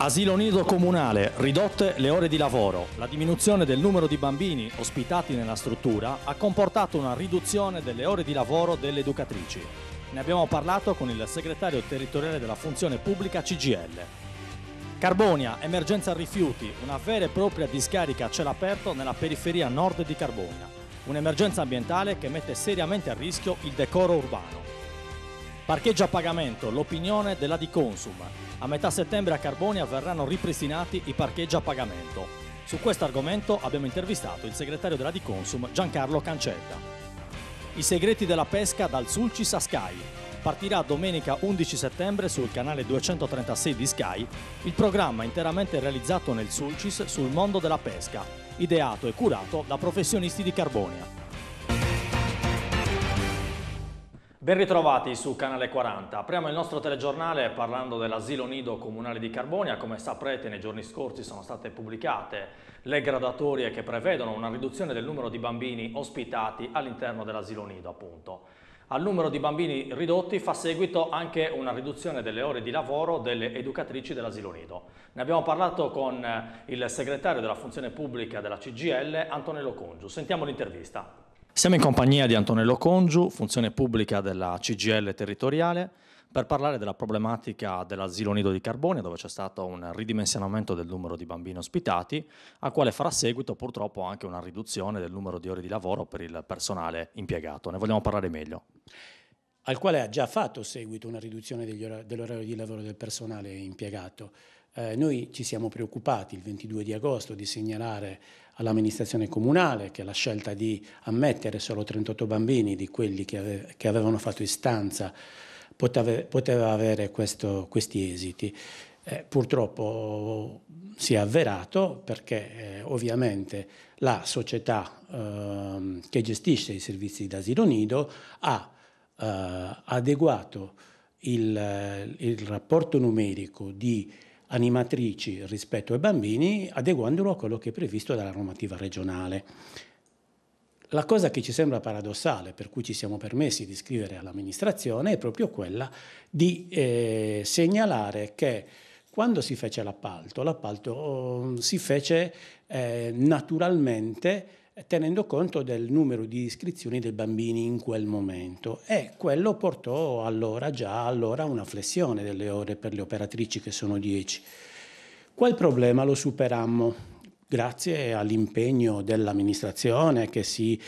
Asilo nido comunale, ridotte le ore di lavoro. La diminuzione del numero di bambini ospitati nella struttura ha comportato una riduzione delle ore di lavoro delle educatrici. Ne abbiamo parlato con il segretario territoriale della funzione pubblica CGL. Carbonia, emergenza rifiuti, una vera e propria discarica a cielo aperto nella periferia nord di Carbonia. Un'emergenza ambientale che mette seriamente a rischio il decoro urbano. Parcheggio a pagamento, l'opinione della Diconsum. A metà settembre a Carbonia verranno ripristinati i parcheggi a pagamento. Su questo argomento abbiamo intervistato il segretario della Diconsum Giancarlo Cancetta. I segreti della pesca dal Sulcis a Sky. Partirà domenica 11 settembre sul canale 236 di Sky il programma interamente realizzato nel Sulcis sul mondo della pesca, ideato e curato da professionisti di Carbonia. Ben ritrovati su Canale 40. Apriamo il nostro telegiornale parlando dell'asilo nido comunale di Carbonia. Come saprete nei giorni scorsi sono state pubblicate le gradatorie che prevedono una riduzione del numero di bambini ospitati all'interno dell'asilo nido appunto. Al numero di bambini ridotti fa seguito anche una riduzione delle ore di lavoro delle educatrici dell'asilo nido. Ne abbiamo parlato con eh, il segretario della funzione pubblica della CGL Antonello Congiu. Sentiamo l'intervista. Siamo in compagnia di Antonello Congiu, funzione pubblica della CGL territoriale, per parlare della problematica dell'asilo nido di Carbonia, dove c'è stato un ridimensionamento del numero di bambini ospitati, a quale farà seguito purtroppo anche una riduzione del numero di ore di lavoro per il personale impiegato. Ne vogliamo parlare meglio al quale ha già fatto seguito una riduzione dell'orario di lavoro del personale impiegato. Eh, noi ci siamo preoccupati il 22 di agosto di segnalare all'amministrazione comunale che la scelta di ammettere solo 38 bambini di quelli che, ave che avevano fatto istanza potave poteva avere questo, questi esiti. Eh, purtroppo si è avverato perché eh, ovviamente la società eh, che gestisce i servizi d'asilo nido ha eh, adeguato il, il, rapporto numerico di animatrici rispetto ai bambini, adeguandolo a quello che è previsto dalla normativa regionale. La cosa che ci sembra paradossale, per cui ci siamo permessi di scrivere all'amministrazione, è proprio quella di eh, segnalare che quando si fece l'appalto, l'appalto oh, si fece eh, naturalmente tenendo conto del numero di iscrizioni dei bambini in quel momento e quello portò allora già allora una flessione delle ore per le operatrici che sono 10. Quel problema lo superammo grazie all'impegno dell'amministrazione che si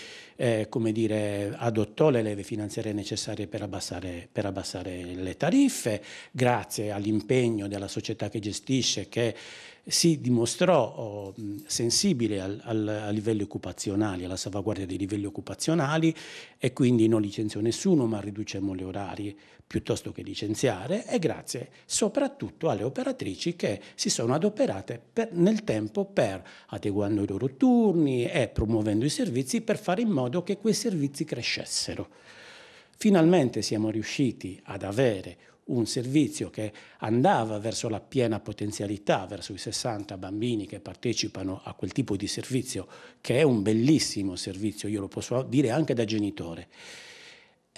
eh, come dire, adottò le leve finanziarie necessarie per abbassare, per abbassare le tariffe, grazie all'impegno della società che gestisce, che si dimostrò oh, sensibile al, al, a livelli occupazionali, alla salvaguardia dei livelli occupazionali e quindi non licenziò nessuno ma riducemmo gli orari piuttosto che licenziare e grazie soprattutto alle operatrici che si sono adoperate per, nel tempo per adeguando i loro turni e promuovendo i servizi per fare in modo modo che quei servizi crescessero. Finalmente siamo riusciti ad avere un servizio che andava verso la piena potenzialità, verso i 60 bambini che partecipano a quel tipo di servizio, che è un bellissimo servizio, io lo posso dire anche da genitore.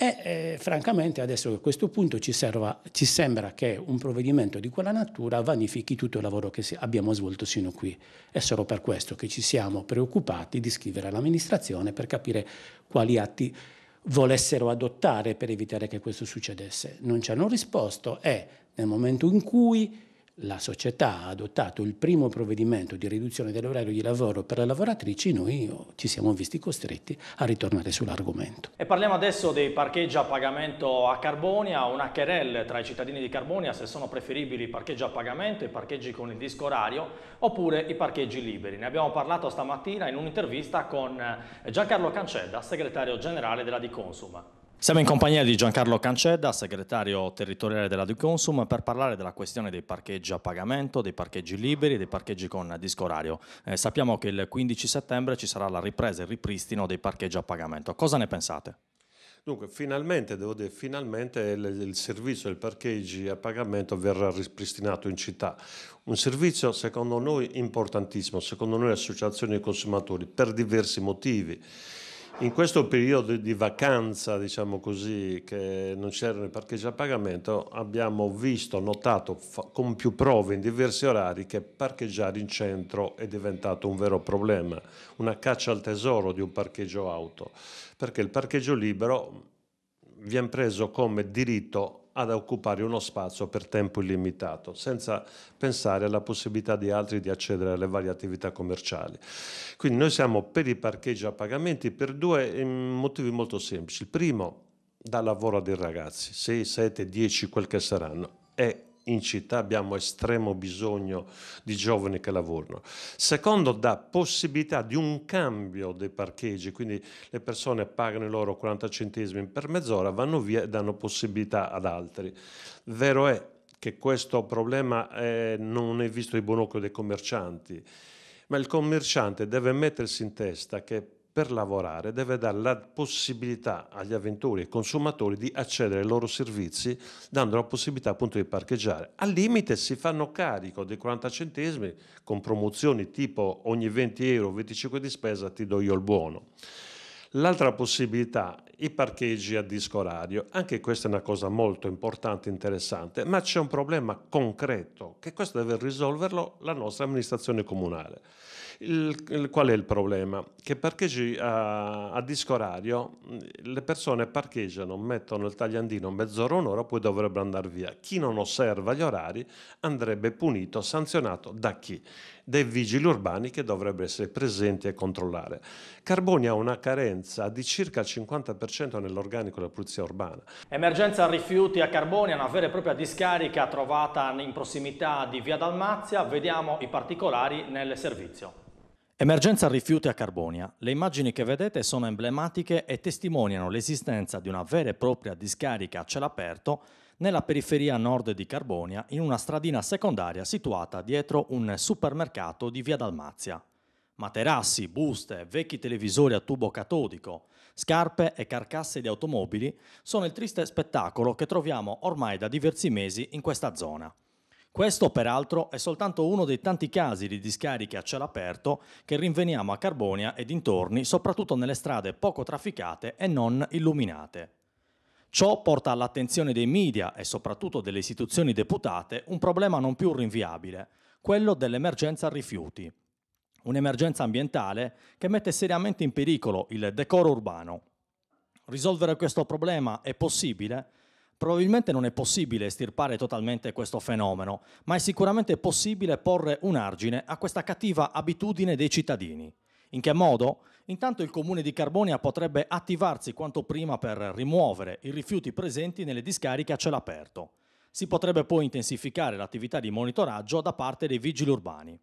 E eh, francamente adesso a questo punto ci, serva, ci, sembra che un provvedimento di quella natura vanifichi tutto il lavoro che abbiamo svolto sino qui. È solo per questo che ci siamo preoccupati di scrivere all'amministrazione per capire quali atti volessero adottare per evitare che questo succedesse. Non ci hanno risposto e nel momento in cui la società ha adottato il primo provvedimento di riduzione dell'orario di lavoro per le lavoratrici, noi oh, ci siamo visti costretti a ritornare sull'argomento. E parliamo adesso dei parcheggi a pagamento a Carbonia, una querelle tra i cittadini di Carbonia se sono preferibili i parcheggi a pagamento, i parcheggi con il disco orario oppure i parcheggi liberi. Ne abbiamo parlato stamattina in un'intervista con eh, Giancarlo Cancella, segretario generale della Di Consum. Siamo in compagnia di Giancarlo Cancedda, segretario territoriale della Duconsum, per parlare della questione dei parcheggi a pagamento, dei parcheggi liberi e dei parcheggi con discorario. Eh, sappiamo che il 15 settembre ci sarà la ripresa e il ripristino dei parcheggi a pagamento. Cosa ne pensate? Dunque, finalmente, devo dire, finalmente il, il servizio del parcheggi a pagamento verrà ripristinato in città. Un servizio secondo noi importantissimo, secondo noi associazioni dei consumatori, per diversi motivi in questo periodo di vacanza, diciamo così, che non c'erano i parcheggi a pagamento, abbiamo visto, notato con più prove in diversi orari che parcheggiare in centro è diventato un vero problema, una caccia al tesoro di un parcheggio auto, perché il parcheggio libero viene preso come diritto ad occupare uno spazio per tempo illimitato, senza pensare alla possibilità di altri di accedere alle varie attività commerciali. Quindi noi siamo per i parcheggi a pagamenti per due motivi molto semplici. Il primo, dà lavoro a dei ragazzi, 6, 7, 10, quel che saranno, e in città abbiamo estremo bisogno di giovani che lavorano. Secondo, dà possibilità di un cambio dei parcheggi, quindi le persone pagano i loro 40 centesimi per mezz'ora, vanno via e danno possibilità ad altri. Vero è che questo problema è, eh, non è visto di buon occhio dei commercianti, ma il commerciante deve mettersi in testa che per lavorare deve dare la possibilità agli avventori e consumatori di accedere ai loro servizi dando la possibilità appunto di parcheggiare. Al limite si fanno carico dei 40 centesimi con promozioni tipo ogni 20 euro 25 di spesa ti do io il buono. L'altra possibilità, i parcheggi a disco orario. Anche questa è una cosa molto importante e interessante, ma c'è un problema concreto che questo deve risolverlo la nostra amministrazione comunale. Il, il, qual è il problema? Che parcheggi a, a disco orario, le persone parcheggiano, mettono il tagliandino mezz'ora, un'ora, poi dovrebbero andare via. Chi non osserva gli orari andrebbe punito, sanzionato da chi? Dai vigili urbani che dovrebbero essere presenti e controllare. Carboni ha una carenza di circa il 50% nell'organico della polizia urbana. Emergenza rifiuti a Carboni, una vera e propria discarica trovata in prossimità di Via Dalmazia. Vediamo i particolari nel servizio. Emergenza rifiuti a Carbonia. Le immagini che vedete sono emblematiche e testimoniano l'esistenza di una vera e propria discarica a cielo aperto nella periferia nord di Carbonia, in una stradina secondaria situata dietro un supermercato di Via Dalmazia. Materassi, buste, vecchi televisori a tubo catodico, scarpe e carcasse di automobili sono il triste spettacolo che troviamo ormai da diversi mesi in questa zona. Questo peraltro è soltanto uno dei tanti casi di discariche a cielo aperto che rinveniamo a Carbonia e dintorni, soprattutto nelle strade poco trafficate e non illuminate. Ciò porta all'attenzione dei media e soprattutto delle istituzioni deputate un problema non più rinviabile, quello dell'emergenza rifiuti. Un'emergenza ambientale che mette seriamente in pericolo il decoro urbano. Risolvere questo problema è possibile Probabilmente non è possibile estirpare totalmente questo fenomeno, ma è sicuramente possibile porre un argine a questa cattiva abitudine dei cittadini. In che modo? Intanto il comune di Carbonia potrebbe attivarsi quanto prima per rimuovere i rifiuti presenti nelle discariche a cielo aperto. Si potrebbe poi intensificare l'attività di monitoraggio da parte dei vigili urbani.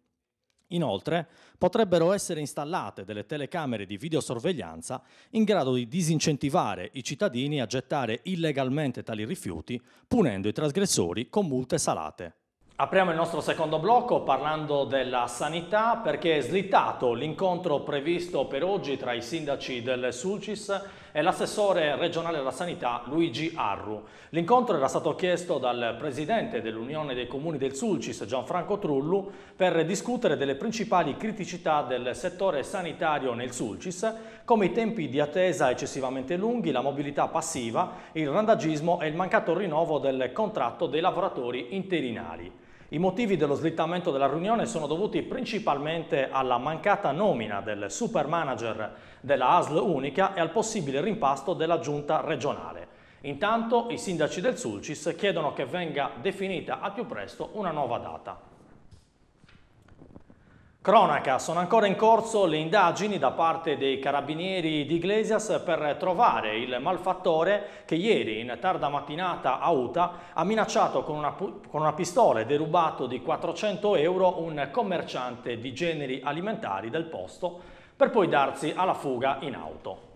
Inoltre, potrebbero essere installate delle telecamere di videosorveglianza in grado di disincentivare i cittadini a gettare illegalmente tali rifiuti, punendo i trasgressori con multe salate. Apriamo il nostro secondo blocco parlando della sanità perché è slittato l'incontro previsto per oggi tra i sindaci del Sulcis e l'assessore regionale alla sanità Luigi Arru. L'incontro era stato chiesto dal presidente dell'Unione dei Comuni del Sulcis Gianfranco Trullu per discutere delle principali criticità del settore sanitario nel Sulcis come i tempi di attesa eccessivamente lunghi, la mobilità passiva, il randagismo e il mancato rinnovo del contratto dei lavoratori interinali. I motivi dello slittamento della riunione sono dovuti principalmente alla mancata nomina del super manager della ASL Unica e al possibile rimpasto della giunta regionale. Intanto i sindaci del Sulcis chiedono che venga definita a più presto una nuova data. Cronaca, sono ancora in corso le indagini da parte dei carabinieri di Iglesias per trovare il malfattore che ieri in tarda mattinata a Uta ha minacciato con una, con una pistola e derubato di 400 euro un commerciante di generi alimentari del posto per poi darsi alla fuga in auto.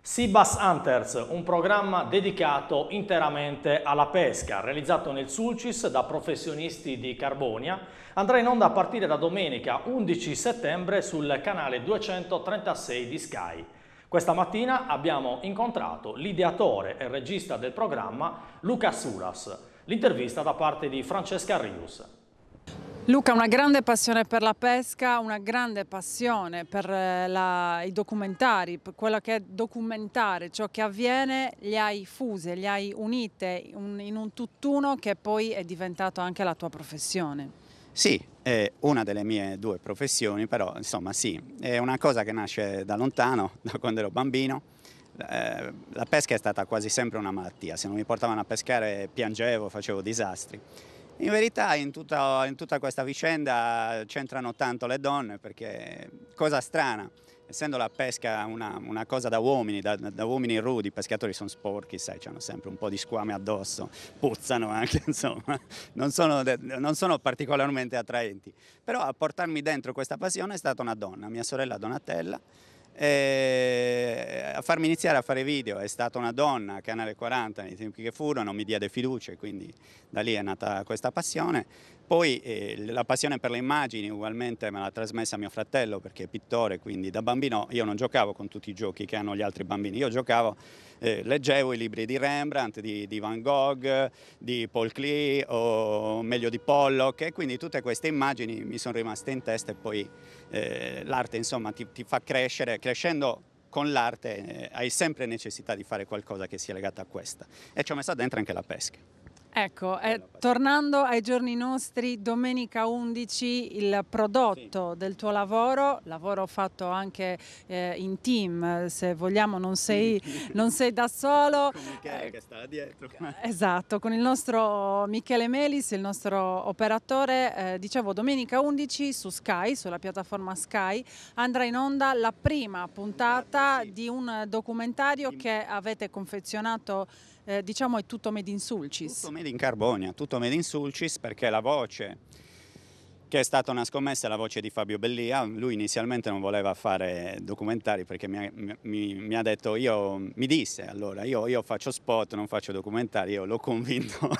Seabass Hunters, un programma dedicato interamente alla pesca, realizzato nel Sulcis da professionisti di Carbonia, andrà in onda a partire da domenica 11 settembre sul canale 236 di Sky. Questa mattina abbiamo incontrato l'ideatore e regista del programma Luca Suras, l'intervista da parte di Francesca Rius. Luca, una grande passione per la pesca, una grande passione per eh, la, i documentari, per quello che è documentare ciò che avviene, li hai fuse, li hai unite in un tutt'uno che poi è diventato anche la tua professione. Sì, è una delle mie due professioni, però insomma sì, è una cosa che nasce da lontano, da quando ero bambino. Eh, la pesca è stata quasi sempre una malattia, se non mi portavano a pescare piangevo, facevo disastri. In verità in tutta, in tutta, questa vicenda c'entrano tanto le donne perché, cosa strana, essendo la pesca una, una cosa da uomini, da, da, uomini rudi, i pescatori sono sporchi, sai, hanno sempre un po' di squame addosso, puzzano anche, insomma, non sono, non sono particolarmente attraenti. Però a portarmi dentro questa passione è stata una donna, mia sorella Donatella, e eh, a farmi iniziare a fare video è stata una donna a Canale 40 nei tempi che furono, mi diede fiducia e quindi da lì è nata questa passione. Poi eh, la passione per le immagini ugualmente me l'ha trasmessa mio fratello perché è pittore, quindi da bambino io non giocavo con tutti i giochi che hanno gli altri bambini, io giocavo, eh, leggevo i libri di Rembrandt, di, di, Van Gogh, di Paul Klee o meglio di Pollock e quindi tutte queste immagini mi sono rimaste in testa e poi eh, l'arte insomma ti, ti fa crescere, crescendo con l'arte eh, hai sempre necessità di fare qualcosa che sia legato a questa e ci ho messo dentro anche la pesca. Ecco, eh, tornando ai giorni nostri, domenica 11 il prodotto sì. del tuo lavoro, lavoro fatto anche eh, in team, se vogliamo, non sei, non sei da solo. Con Michele eh, che sta dietro. Eh, esatto, con il nostro Michele Melis, il nostro operatore, eh, dicevo domenica 11 su Sky, sulla piattaforma Sky, andrà in onda la prima puntata sì. di un documentario in... che avete confezionato eh, diciamo è tutto made in sulcis. Tutto made in carbonia, tutto made in sulcis perché la voce che è stata una scommessa la voce di Fabio Bellia. Lui inizialmente non voleva fare documentari perché mi ha, mi, mi ha detto, io, mi disse allora, io, io, faccio spot, non faccio documentari, io l'ho convinto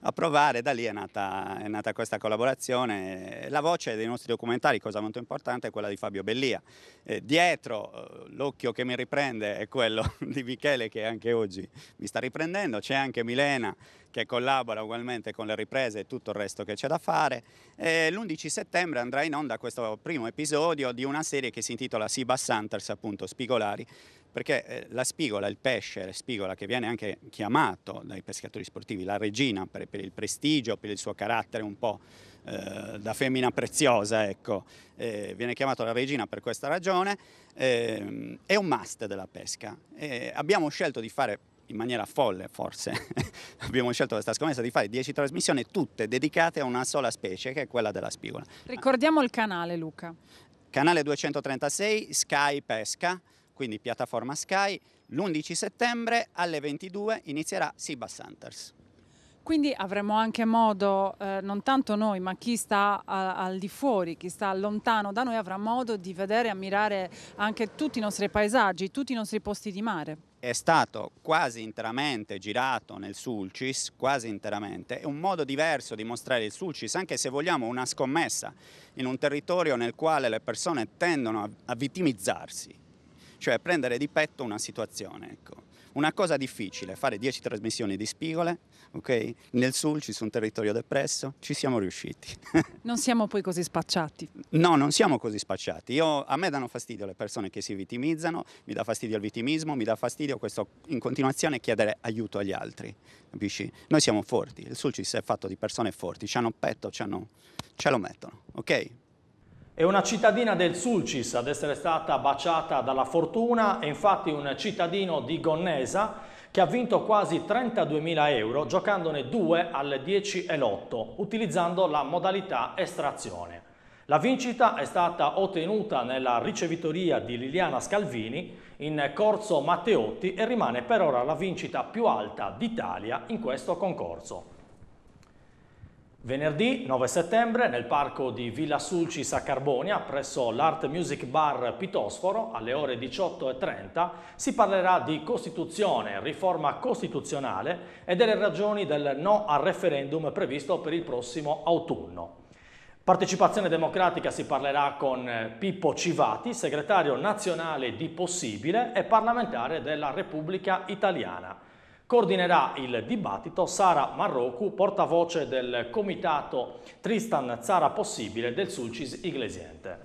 a provare, da lì è nata, è nata, questa collaborazione. La voce dei nostri documentari, cosa molto importante, è quella di Fabio Bellia. Eh, dietro l'occhio che mi riprende è quello di Michele che anche oggi mi sta riprendendo, c'è anche Milena che collabora ugualmente con le riprese e tutto il resto che c'è da fare. L'11 settembre andrà in onda questo primo episodio di una serie che si intitola Siba Santers, appunto Spigolari, perché eh, la spigola, il pesce, la spigola che viene anche chiamato dai pescatori sportivi la regina per, per il prestigio, per il suo carattere un po' eh, da femmina preziosa, ecco, eh, viene chiamato la regina per questa ragione, eh, è un must della pesca. abbiamo scelto di fare in maniera folle forse, abbiamo scelto questa scommessa di fare 10 trasmissioni tutte dedicate a una sola specie che è quella della spigola. Ricordiamo il canale Luca. Canale 236 Sky Pesca, quindi piattaforma Sky, l'11 settembre alle 22 inizierà Siba Hunters. Quindi avremo anche modo, eh, non tanto noi, ma chi sta a, al di fuori, chi sta lontano da noi, avrà modo di vedere e ammirare anche tutti i nostri paesaggi, tutti i nostri posti di mare. È stato quasi interamente girato nel Sulcis, quasi interamente, è un modo diverso di mostrare il Sulcis, anche se vogliamo una scommessa, in un territorio nel quale le persone tendono a, a vittimizzarsi, cioè prendere di petto una situazione. Ecco. Una cosa difficile, fare 10 trasmissioni di spigole, ok? Nel Sul ci su un territorio depresso, ci siamo riusciti. non siamo poi così spacciati. No, non siamo così spacciati. Io, a me danno fastidio le persone che si vittimizzano, mi dà fastidio il vittimismo, mi dà fastidio questo in continuazione chiedere aiuto agli altri, capisci? Noi siamo forti, il Sul ci si è fatto di persone forti, ci hanno petto, c'hanno... ce lo mettono, ok? È una cittadina del Sulcis ad essere stata baciata dalla fortuna, è infatti un cittadino di Gonnesa che ha vinto quasi 32.000 euro giocandone due al 10 e lotto, utilizzando la modalità estrazione. La vincita è stata ottenuta nella ricevitoria di Liliana Scalvini in Corso Matteotti e rimane per ora la vincita più alta d'Italia in questo concorso. Venerdì 9 settembre nel parco di Villa Sulcis a Carbonia presso l'Art Music Bar Pitosforo alle ore 18.30 si parlerà di Costituzione, riforma costituzionale e delle ragioni del no al referendum previsto per il prossimo autunno. Partecipazione democratica si parlerà con Pippo Civati, segretario nazionale di Possibile e parlamentare della Repubblica Italiana. Coordinerà il dibattito Sara Marrocu, portavoce del comitato Tristan Zara Possibile del Sulcis Iglesiente.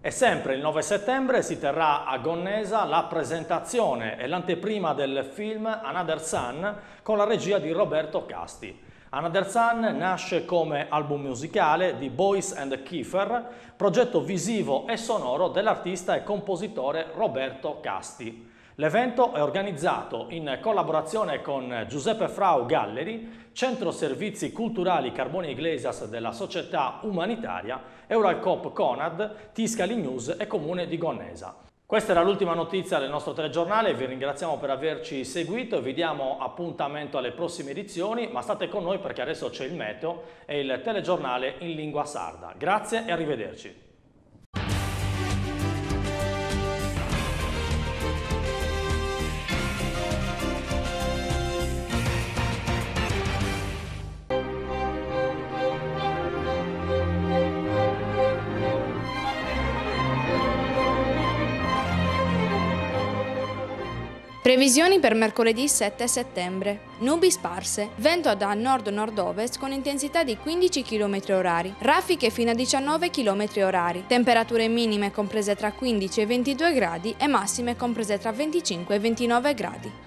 E sempre il 9 settembre si terrà a Gonnesa la presentazione e l'anteprima del film Another Sun con la regia di Roberto Casti. Another Sun nasce come album musicale di Boys and Kiefer, progetto visivo e sonoro dell'artista e compositore Roberto Casti. L'evento è organizzato in collaborazione con Giuseppe Frau Gallery, Centro Servizi Culturali Carboni Iglesias della Società Umanitaria, Euralcop Conad, Tiscali News e Comune di Gonnesa. Questa era l'ultima notizia del nostro telegiornale, vi ringraziamo per averci seguito e vi diamo appuntamento alle prossime edizioni, ma state con noi perché adesso c'è il meteo e il telegiornale in lingua sarda. Grazie e arrivederci. Previsioni per mercoledì 7 settembre. Nubi sparse, vento da nord-nord-ovest con intensità di 15 km h raffiche fino a 19 km h temperature minime comprese tra 15 e 22 gradi e massime comprese tra 25 e 29 gradi.